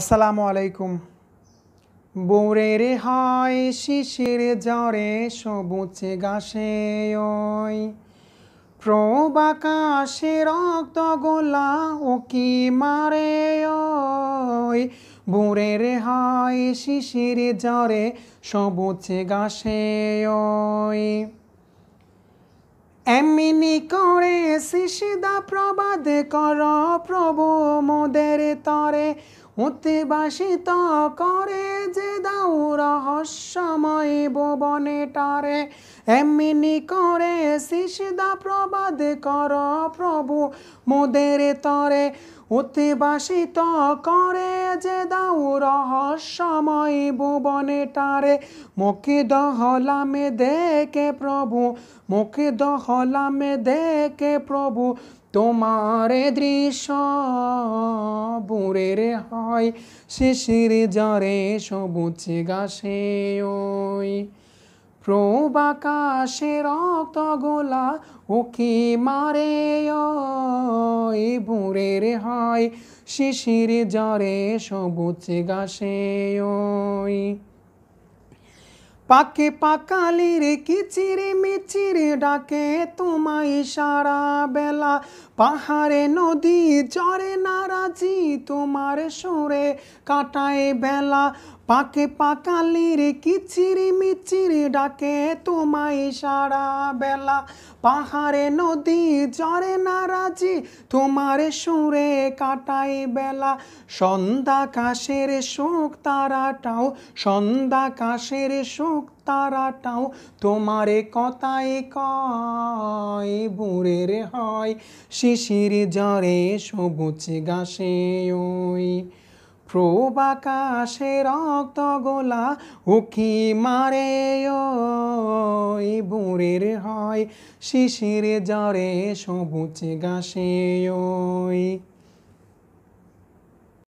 আসসালামু আলাইকুম রে হায় শিশির জরে সবুচে গাছে ওই প্রবাকাশে রক্ত গোলা ও কি মারে ওই রে হায় শিশির জরে সবুচে গাছে ওই এমনি করে শিশিদা প্রবাদ কর প্রভু মোদের তরে হতে বাসিত করে যে দাও রহস্যময় ভুবনে টারে এমনি করে শিশিদা প্রবাদ কর প্রভু মোদের তরে অতি বাসিত করে যে দাও রহস্যময় ভুবনে টারে মুখে দহলামে দেখে প্রভু মুখে দহলামে দেখে প্রভু তোমারে দৃশ্য রে হয় শিশির জরে সবুজ গাছে ওই প্রবাকাশে রক্ত গোলা ওকে মারে ওই রে হয় শিশির জরে সবুজ গাছে ওই পাকে পাকালির কিচিরে মিচিরে ডাকে তোমায় সারা বেলা পাহাড়ে নদী চরে নারাজি তোমার সরে কাটায় বেলা পাকে পাকালি রে কিচিরি মিচিরি ডাকে তোমায় সারা বেলা পাহাড়ে নদী জরে নারাজি তোমার সুরে কাটাই বেলা সন্ধ্যা কাশের সুখ তারাটাও সন্ধ্যা কাশের সুখ তারাটাও তোমারে কথাই কয় বুড়ের হয় শিশির জরে সবুজ গাছে ওই প্রবাকাশে রক্ত গোলা উকি মারে ও বুড়ের হয় শিশির জরে সবুজ গাছে ওই